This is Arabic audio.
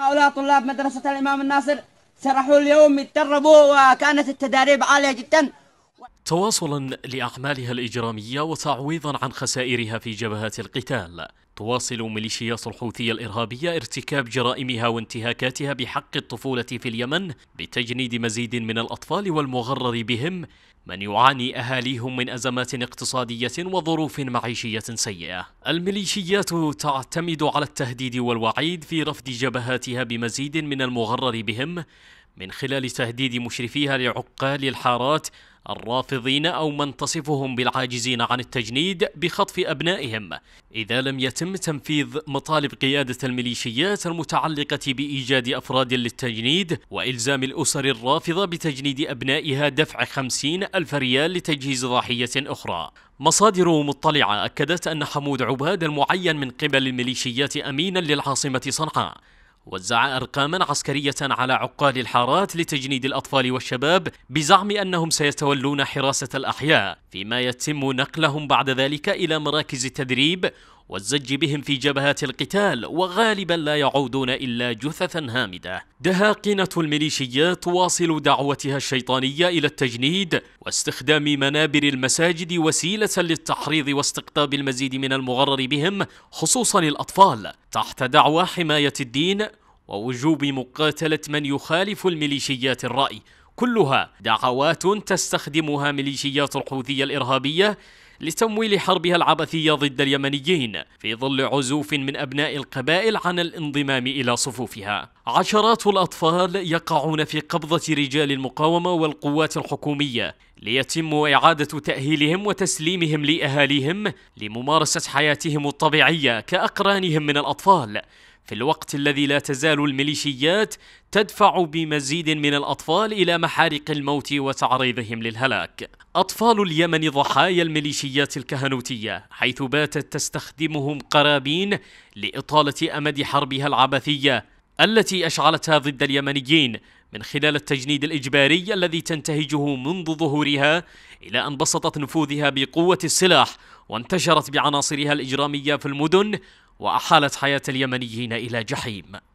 هؤلاء طلاب مدرسة الإمام الناصر سرحوا اليوم يتدربوا وكانت التداريب عالية جدا تواصلا لاعمالها الاجراميه وتعويضا عن خسائرها في جبهات القتال تواصل ميليشيات الحوثية الإرهابية ارتكاب جرائمها وانتهاكاتها بحق الطفولة في اليمن بتجنيد مزيد من الأطفال والمغرر بهم من يعاني أهاليهم من أزمات اقتصادية وظروف معيشية سيئة الميليشيات تعتمد على التهديد والوعيد في رفض جبهاتها بمزيد من المغرر بهم من خلال تهديد مشرفيها لعقال الحارات الرافضين أو من تصفهم بالعاجزين عن التجنيد بخطف أبنائهم إذا لم يتم تنفيذ مطالب قيادة الميليشيات المتعلقة بإيجاد أفراد للتجنيد وإلزام الأسر الرافضة بتجنيد أبنائها دفع خمسين ألف ريال لتجهيز ضحية أخرى مصادر مطلعة أكدت أن حمود عباد المعين من قبل الميليشيات أمينا للعاصمة صنعاء وزع أرقاما عسكرية على عقال الحارات لتجنيد الأطفال والشباب بزعم أنهم سيتولون حراسة الأحياء فيما يتم نقلهم بعد ذلك إلى مراكز التدريب والزج بهم في جبهات القتال وغالبا لا يعودون إلا جثثا هامدة دهاقنة الميليشيات تواصل دعوتها الشيطانية إلى التجنيد واستخدام منابر المساجد وسيلة للتحريض واستقطاب المزيد من المغرر بهم خصوصا الأطفال تحت دعوى حماية الدين ووجوب مقاتلة من يخالف الميليشيات الرأي كلها دعوات تستخدمها ميليشيات الحوثية الإرهابية لتمويل حربها العبثية ضد اليمنيين في ظل عزوف من أبناء القبائل عن الانضمام إلى صفوفها عشرات الأطفال يقعون في قبضة رجال المقاومة والقوات الحكومية ليتم إعادة تأهيلهم وتسليمهم لأهاليهم لممارسة حياتهم الطبيعية كأقرانهم من الأطفال في الوقت الذي لا تزال الميليشيات تدفع بمزيد من الاطفال الى محارق الموت وتعريضهم للهلاك. اطفال اليمن ضحايا الميليشيات الكهنوتيه، حيث باتت تستخدمهم قرابين لاطاله امد حربها العبثيه التي اشعلتها ضد اليمنيين من خلال التجنيد الاجباري الذي تنتهجه منذ ظهورها الى ان بسطت نفوذها بقوه السلاح وانتشرت بعناصرها الاجراميه في المدن وأحالت حياة اليمنيين إلى جحيم